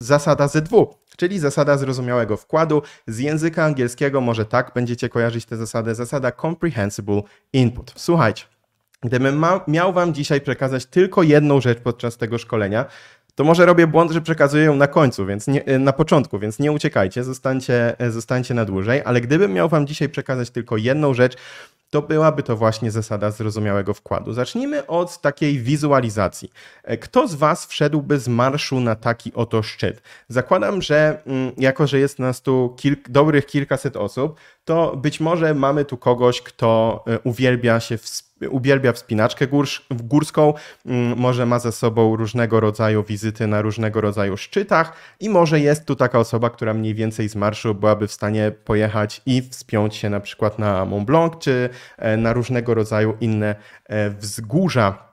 zasada Z2, czyli zasada zrozumiałego wkładu. Z języka angielskiego może tak będziecie kojarzyć tę zasadę, zasada comprehensible input. Słuchajcie, gdybym ma, miał Wam dzisiaj przekazać tylko jedną rzecz podczas tego szkolenia, to może robię błąd, że przekazuję ją na końcu, więc nie, e, na początku, więc nie uciekajcie, zostańcie, e, zostańcie na dłużej, ale gdybym miał wam dzisiaj przekazać tylko jedną rzecz, to byłaby to właśnie zasada zrozumiałego wkładu. Zacznijmy od takiej wizualizacji. E, kto z Was wszedłby z marszu na taki oto szczyt? Zakładam, że mm, jako, że jest nas tu kilk, dobrych kilkaset osób, to być może mamy tu kogoś, kto uwielbia się wspierać uwielbia wspinaczkę górską, mm, może ma ze sobą różnego rodzaju wizyty na różnego rodzaju szczytach i może jest tu taka osoba, która mniej więcej z marszu byłaby w stanie pojechać i wspiąć się na przykład na Mont Blanc czy e, na różnego rodzaju inne e, wzgórza.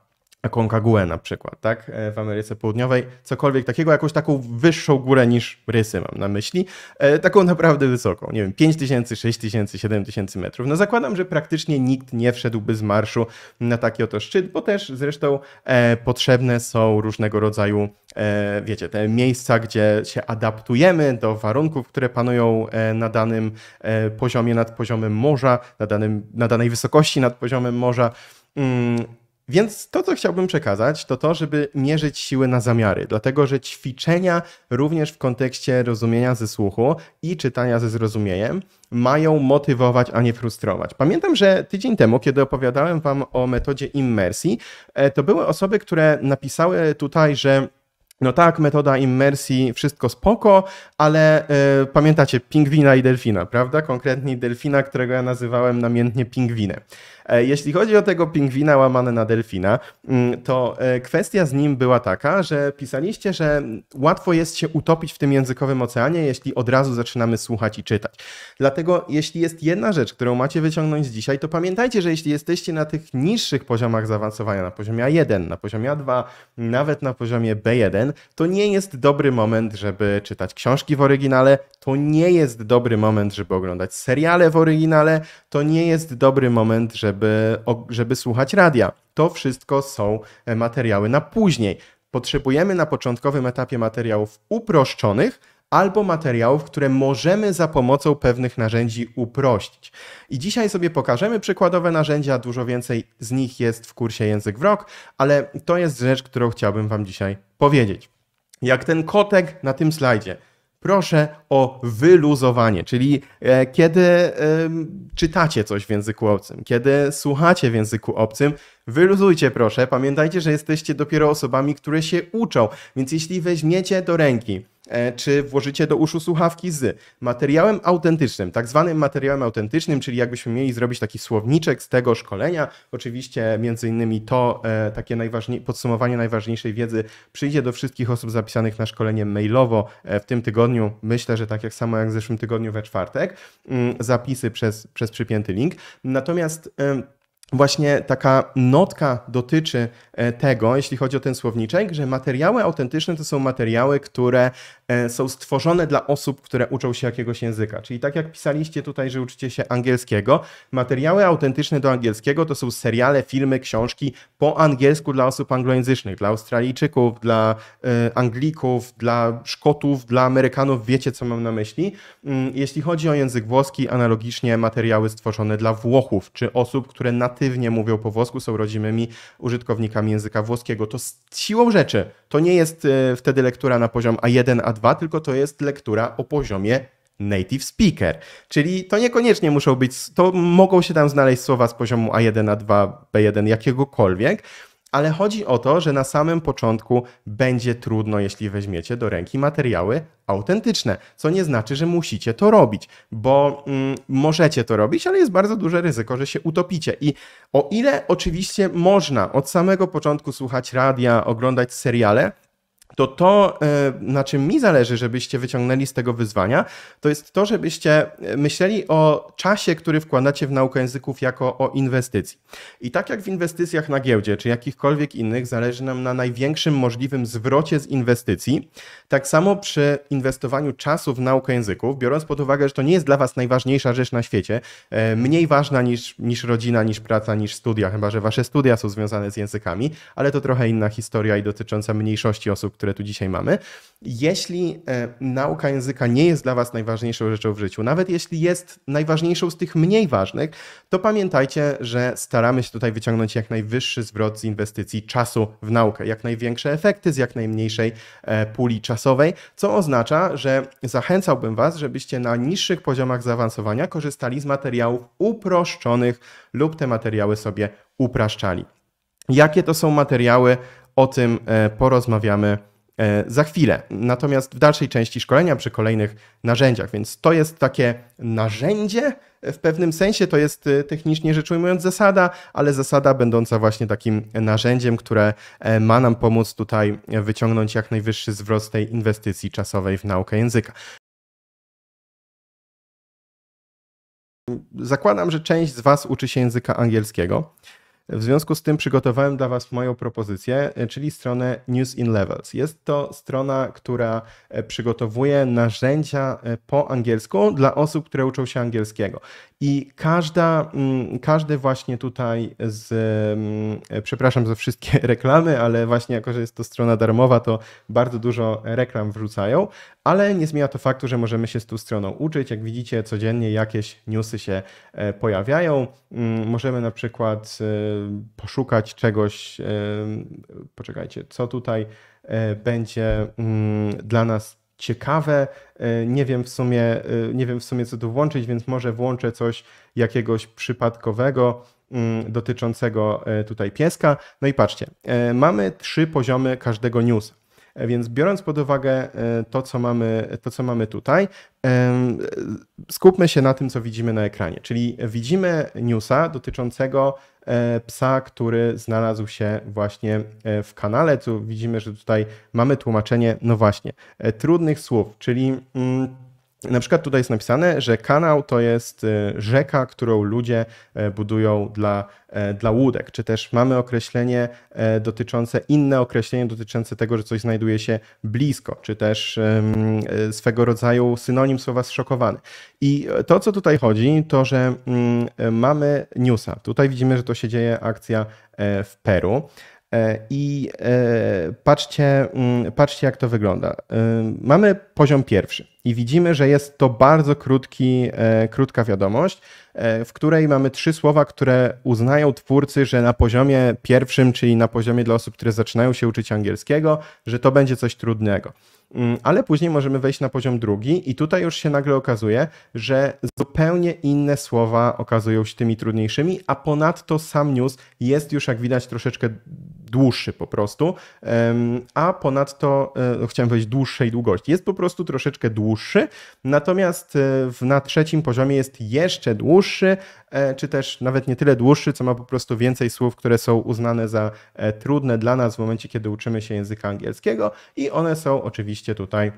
Aconcagua na przykład, tak, e, w Ameryce Południowej, cokolwiek takiego, jakąś taką wyższą górę niż Rysy mam na myśli, e, taką naprawdę wysoką, nie wiem, 5 tysięcy, 6 tysięcy, 7 tysięcy metrów. No zakładam, że praktycznie nikt nie wszedłby z marszu na taki oto szczyt, bo też zresztą e, potrzebne są różnego rodzaju, e, wiecie, te miejsca, gdzie się adaptujemy do warunków, które panują e, na danym e, poziomie nad poziomem morza, na, danym, na danej wysokości nad poziomem morza, mm, więc to, co chciałbym przekazać, to to, żeby mierzyć siły na zamiary, dlatego że ćwiczenia również w kontekście rozumienia ze słuchu i czytania ze zrozumieniem mają motywować, a nie frustrować. Pamiętam, że tydzień temu, kiedy opowiadałem Wam o metodzie immersji, e, to były osoby, które napisały tutaj, że no tak, metoda immersji, wszystko spoko, ale y, pamiętacie pingwina i delfina, prawda? Konkretnie delfina, którego ja nazywałem namiętnie pingwinem. E, jeśli chodzi o tego pingwina łamane na delfina, mm, to e, kwestia z nim była taka, że pisaliście, że łatwo jest się utopić w tym językowym oceanie, jeśli od razu zaczynamy słuchać i czytać. Dlatego, jeśli jest jedna rzecz, którą macie wyciągnąć z dzisiaj, to pamiętajcie, że jeśli jesteście na tych niższych poziomach zaawansowania, na poziomie A1, na poziomie A2, nawet na poziomie B1, to nie jest dobry moment, żeby czytać książki w oryginale, to nie jest dobry moment, żeby oglądać seriale w oryginale, to nie jest dobry moment, żeby żeby, żeby słuchać radia. To wszystko są e, materiały na później. Potrzebujemy na początkowym etapie materiałów uproszczonych, albo materiałów, które możemy za pomocą pewnych narzędzi uprościć. I dzisiaj sobie pokażemy przykładowe narzędzia, dużo więcej z nich jest w kursie Język Wrok, ale to jest rzecz, którą chciałbym Wam dzisiaj powiedzieć. Jak ten kotek na tym slajdzie proszę o wyluzowanie, czyli e, kiedy czytacie coś w języku obcym, kiedy słuchacie w języku obcym, wyluzujcie proszę. Pamiętajcie, że jesteście dopiero osobami, które się uczą, więc jeśli weźmiecie do ręki E, czy włożycie do uszu słuchawki z materiałem autentycznym, tak zwanym materiałem autentycznym, czyli jakbyśmy mieli zrobić taki słowniczek z tego szkolenia. Oczywiście między innymi to e, takie najważniej, podsumowanie najważniejszej wiedzy przyjdzie do wszystkich osób zapisanych na szkolenie mailowo e, w tym tygodniu. Myślę, że tak jak samo jak w zeszłym tygodniu we czwartek. Mm, zapisy przez, przez przypięty link. Natomiast właśnie taka notka dotyczy e, tego, jeśli chodzi o ten słowniczek, że materiały autentyczne to są materiały, które E, są stworzone dla osób, które uczą się jakiegoś języka. Czyli tak jak pisaliście tutaj, że uczycie się angielskiego, materiały autentyczne do angielskiego to są seriale, filmy, książki po angielsku dla osób anglojęzycznych, dla Australijczyków, dla e, Anglików, dla Szkotów, dla Amerykanów. Wiecie, co mam na myśli. Mm, jeśli chodzi o język włoski, analogicznie materiały stworzone dla Włochów, czy osób, które natywnie mówią po włosku, są rodzimymi użytkownikami języka włoskiego. To z siłą rzeczy, to nie jest e, wtedy lektura na poziom A1, A2, 2, tylko to jest lektura o poziomie native speaker. Czyli to niekoniecznie muszą być, to mogą się tam znaleźć słowa z poziomu A1, A2, B1, jakiegokolwiek, ale chodzi o to, że na samym początku będzie trudno, jeśli weźmiecie do ręki materiały autentyczne, co nie znaczy, że musicie to robić, bo mm, możecie to robić, ale jest bardzo duże ryzyko, że się utopicie. I o ile oczywiście można od samego początku słuchać radia, oglądać seriale, to to, e, na czym mi zależy, żebyście wyciągnęli z tego wyzwania, to jest to, żebyście e, myśleli o czasie, który wkładacie w naukę języków jako o inwestycji. I tak jak w inwestycjach na giełdzie, czy jakichkolwiek innych, zależy nam na największym możliwym zwrocie z inwestycji, tak samo przy inwestowaniu czasu w naukę języków, biorąc pod uwagę, że to nie jest dla Was najważniejsza rzecz na świecie, e, mniej ważna niż, niż rodzina, niż praca, niż studia, chyba że Wasze studia są związane z językami, ale to trochę inna historia i dotycząca mniejszości osób, które tu dzisiaj mamy. Jeśli e, nauka języka nie jest dla Was najważniejszą rzeczą w życiu, nawet jeśli jest najważniejszą z tych mniej ważnych, to pamiętajcie, że staramy się tutaj wyciągnąć jak najwyższy zwrot z inwestycji czasu w naukę, jak największe efekty z jak najmniejszej e, puli czasowej, co oznacza, że zachęcałbym Was, żebyście na niższych poziomach zaawansowania korzystali z materiałów uproszczonych lub te materiały sobie upraszczali. Jakie to są materiały, o tym e, porozmawiamy E, za chwilę. Natomiast w dalszej części szkolenia przy kolejnych narzędziach, więc to jest takie narzędzie w pewnym sensie, to jest e, technicznie rzecz ujmując zasada, ale zasada będąca właśnie takim narzędziem, które e, ma nam pomóc tutaj wyciągnąć jak najwyższy zwrot tej inwestycji czasowej w naukę języka. Zakładam, że część z Was uczy się języka angielskiego. W związku z tym przygotowałem dla Was moją propozycję, e, czyli stronę News in Levels. Jest to strona, która e, przygotowuje narzędzia e, po angielsku dla osób, które uczą się angielskiego. I każda, mm, każdy właśnie tutaj z, mm, przepraszam za wszystkie reklamy, ale właśnie jako, że jest to strona darmowa, to bardzo dużo reklam wrzucają, ale nie zmienia to faktu, że możemy się z tą stroną uczyć. Jak widzicie, codziennie jakieś newsy się pojawiają. Mm, możemy na przykład poszukać czegoś. E, poczekajcie, co tutaj e, będzie mm, dla nas ciekawe. E, nie wiem w sumie, nie wiem w sumie co tu włączyć, więc może włączę coś jakiegoś przypadkowego mm, dotyczącego tutaj pieska. No i patrzcie, mamy trzy poziomy każdego newsa. E, więc biorąc pod uwagę e, to, co mamy, to, co mamy tutaj, e, skupmy się na tym, co widzimy na ekranie. Czyli widzimy newsa dotyczącego psa, który znalazł się właśnie w kanale. Tu widzimy, że tutaj mamy tłumaczenie, no właśnie, trudnych słów, czyli. Mm, na przykład tutaj jest napisane, że kanał to jest y, rzeka, którą ludzie e, budują dla, e, dla łódek, czy też mamy określenie e, dotyczące, inne określenie dotyczące tego, że coś znajduje się blisko, czy też swego rodzaju synonim słowa zszokowany. I to, co tutaj chodzi, to, że mm, mamy newsa. Tutaj widzimy, że to się dzieje akcja w Peru. E, I e, patrzcie, mm, patrzcie, jak to wygląda. E, mamy poziom pierwszy i widzimy, że jest to bardzo krótki, krótka wiadomość, w której mamy trzy słowa, które uznają twórcy, że na poziomie pierwszym, czyli na poziomie dla osób, które zaczynają się uczyć angielskiego, że to będzie coś trudnego. Mm, ale później możemy wejść na poziom drugi i tutaj już się nagle okazuje, że zupełnie inne słowa okazują się tymi trudniejszymi, a ponadto sam news jest już jak widać troszeczkę dłuższy po prostu, a ponadto, e, chciałem powiedzieć dłuższej długości, jest po prostu troszeczkę dłuższy, natomiast e, na trzecim poziomie jest jeszcze dłuższy, e, czy też nawet nie tyle dłuższy, co ma po prostu więcej słów, które są uznane za trudne dla nas w momencie, kiedy uczymy się języka angielskiego i one są oczywiście oczywiście tutaj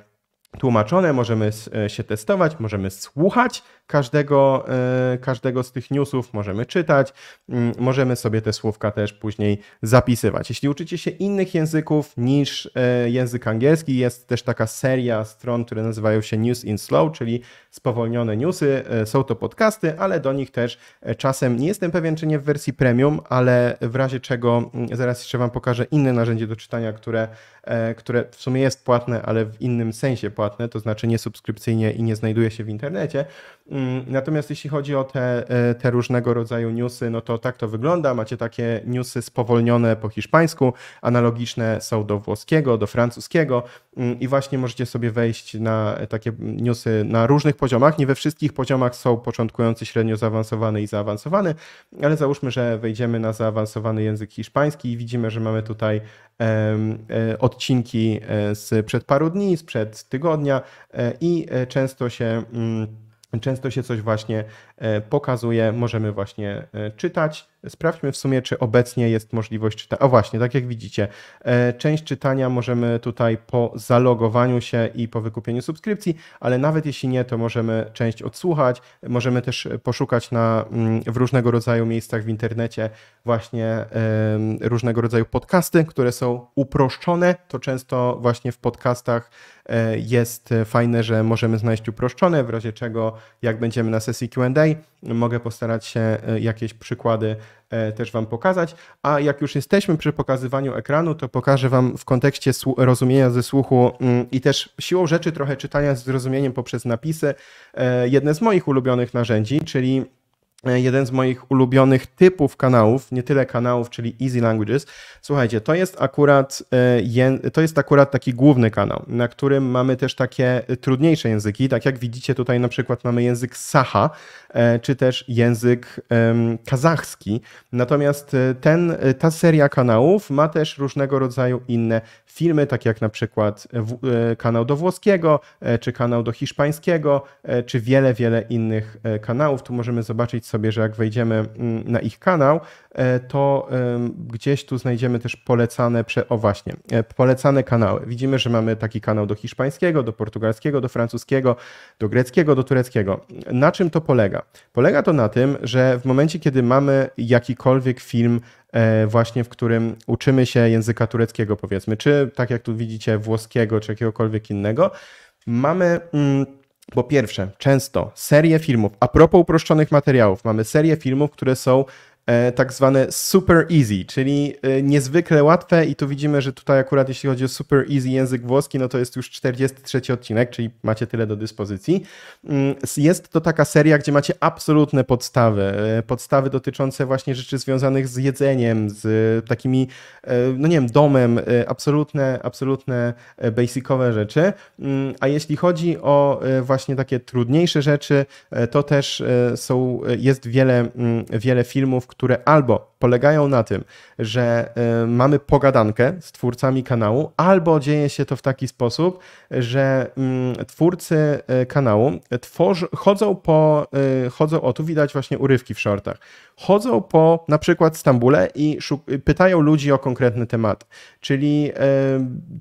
tłumaczone, możemy e, się testować, możemy słuchać każdego, e, każdego z tych newsów, możemy czytać, mm, możemy sobie te słówka też później zapisywać. Jeśli uczycie się innych języków niż e, język angielski, jest też taka seria stron, które nazywają się News in Slow, czyli spowolnione newsy. Są to podcasty, ale do nich też czasem, nie jestem pewien czy nie w wersji premium, ale w razie czego mm, zaraz jeszcze Wam pokażę inne narzędzie do czytania, które, które w sumie jest płatne, ale w innym sensie płatne płatne, to znaczy niesubskrypcyjnie i nie znajduje się w internecie. Mm, natomiast jeśli chodzi o te, e, te różnego rodzaju newsy, no to tak to wygląda. Macie takie newsy spowolnione po hiszpańsku, analogiczne są do włoskiego, do francuskiego mm, i właśnie możecie sobie wejść na takie newsy na różnych poziomach. Nie we wszystkich poziomach są początkujący, średnio zaawansowany i zaawansowany, ale załóżmy, że wejdziemy na zaawansowany język hiszpański i widzimy, że mamy tutaj e, odcinki e, z przed paru dni, sprzed tygodni, tygodnia e, i e, często się mm, często się coś właśnie E, pokazuje, możemy właśnie e, czytać. Sprawdźmy w sumie, czy obecnie jest możliwość czytania. O właśnie, tak jak widzicie, e, część czytania możemy tutaj po zalogowaniu się i po wykupieniu subskrypcji, ale nawet jeśli nie, to możemy część odsłuchać. Możemy też poszukać na, mm, w różnego rodzaju miejscach w internecie właśnie różnego rodzaju podcasty, które są uproszczone. To często właśnie w podcastach jest fajne, że możemy znaleźć uproszczone, w razie czego jak będziemy na sesji Q&A, Mogę postarać się e, jakieś przykłady e, też Wam pokazać. A jak już jesteśmy przy pokazywaniu ekranu, to pokażę Wam w kontekście rozumienia ze słuchu mm, i też siłą rzeczy trochę czytania z zrozumieniem poprzez napisy e, jedne z moich ulubionych narzędzi, czyli E, jeden z moich ulubionych typów kanałów, nie tyle kanałów, czyli Easy Languages. Słuchajcie, to jest akurat, e, to jest akurat taki główny kanał, na którym mamy też takie trudniejsze języki, tak jak widzicie tutaj na przykład mamy język Saha, e, czy też język kazachski. Natomiast ten, ta seria kanałów ma też różnego rodzaju inne filmy, tak jak na przykład e, e, kanał do włoskiego, e, czy kanał do hiszpańskiego, czy wiele, wiele innych kanałów. Tu możemy zobaczyć sobie, że jak wejdziemy mm, na ich kanał, to gdzieś tu znajdziemy też polecane, o właśnie, polecane kanały. Widzimy, że mamy taki kanał do hiszpańskiego, do portugalskiego, do francuskiego, do greckiego, do tureckiego. Na czym to polega? Polega to na tym, że w momencie, kiedy mamy jakikolwiek film E, właśnie w którym uczymy się języka tureckiego, powiedzmy, czy tak jak tu widzicie, włoskiego, czy jakiegokolwiek innego, mamy. Mm, po pierwsze, często serię filmów, a propos uproszczonych materiałów, mamy serię filmów, które są E, tak zwane super easy, czyli e, niezwykle łatwe i tu widzimy, że tutaj akurat jeśli chodzi o super easy język włoski, no to jest już 43 odcinek, czyli macie tyle do dyspozycji. Mm, jest to taka seria, gdzie macie absolutne podstawy, e, podstawy dotyczące właśnie rzeczy związanych z jedzeniem, z takimi, no nie wiem, domem, absolutne, absolutne basicowe rzeczy, mm, a jeśli chodzi o właśnie takie trudniejsze rzeczy, to też są, jest wiele, mm, wiele filmów, które albo polegają na tym, że y, mamy pogadankę z twórcami kanału, albo dzieje się to w taki sposób, że mm, twórcy y, kanału chodzą po, y, chodzą, o tu widać właśnie urywki w shortach, chodzą po na przykład Stambule i pytają ludzi o konkretny temat, czyli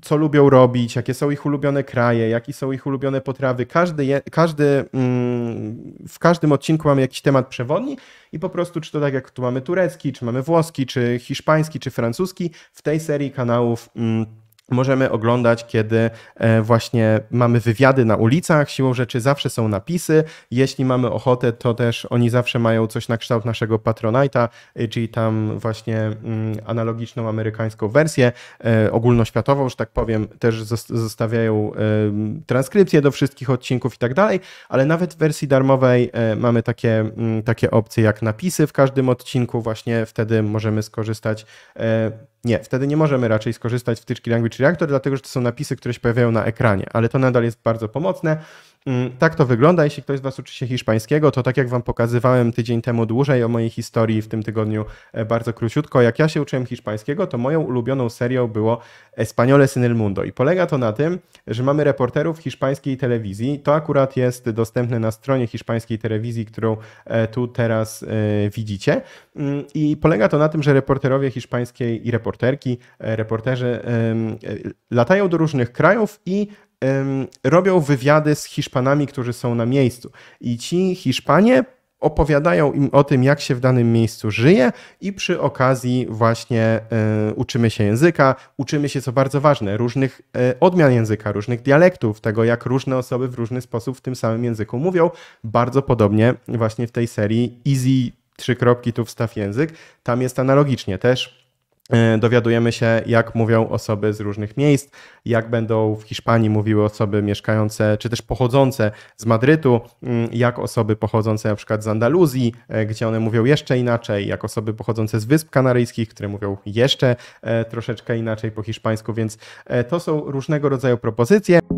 co lubią robić, jakie są ich ulubione kraje, jakie są ich ulubione potrawy. Każdy, je, każdy mm, w każdym odcinku mamy jakiś temat przewodni i po prostu, czy to tak jak tu mamy turecki, czy mamy włoski, czy hiszpański, czy francuski. W tej serii kanałów. Mm, możemy oglądać, kiedy e, właśnie mamy wywiady na ulicach. Siłą rzeczy zawsze są napisy. Jeśli mamy ochotę, to też oni zawsze mają coś na kształt naszego Patronite'a, e, czyli tam właśnie mm, analogiczną amerykańską wersję e, ogólnoświatową, że tak powiem, też zostawiają transkrypcję do wszystkich odcinków i tak dalej, ale nawet w wersji darmowej mamy takie, mm, takie opcje jak napisy w każdym odcinku, właśnie wtedy możemy skorzystać nie, wtedy nie możemy raczej skorzystać z wtyczki Language Reactor, dlatego że to są napisy, które się pojawiają na ekranie, ale to nadal jest bardzo pomocne. Mm, tak to wygląda. Jeśli ktoś z Was uczy się hiszpańskiego, to tak jak Wam pokazywałem tydzień temu dłużej o mojej historii w tym tygodniu e, bardzo króciutko, jak ja się uczyłem hiszpańskiego, to moją ulubioną serią było Españoles en el Mundo. I polega to na tym, że mamy reporterów hiszpańskiej telewizji. To akurat jest dostępne na stronie hiszpańskiej telewizji, którą e, tu teraz e, widzicie. Mm, I polega to na tym, że reporterowie hiszpańskiej i reporterki, reporterzy latają do różnych krajów i robią wywiady z Hiszpanami, którzy są na miejscu. I ci Hiszpanie opowiadają im o tym, jak się w danym miejscu żyje, i przy okazji właśnie e, uczymy się języka, uczymy się, co bardzo ważne, różnych e, odmian języka, różnych dialektów, tego, jak różne osoby w różny sposób w tym samym języku mówią. Bardzo podobnie właśnie w tej serii Easy. Trzy kropki, tu wstaw język. Tam jest analogicznie też E, dowiadujemy się, jak mówią osoby z różnych miejsc, jak będą w Hiszpanii mówiły osoby mieszkające, czy też pochodzące z Madrytu, mm, jak osoby pochodzące na przykład z Andaluzji, e, gdzie one mówią jeszcze inaczej, jak osoby pochodzące z Wysp Kanaryjskich, które mówią jeszcze e, troszeczkę inaczej po hiszpańsku, więc to są różnego rodzaju propozycje.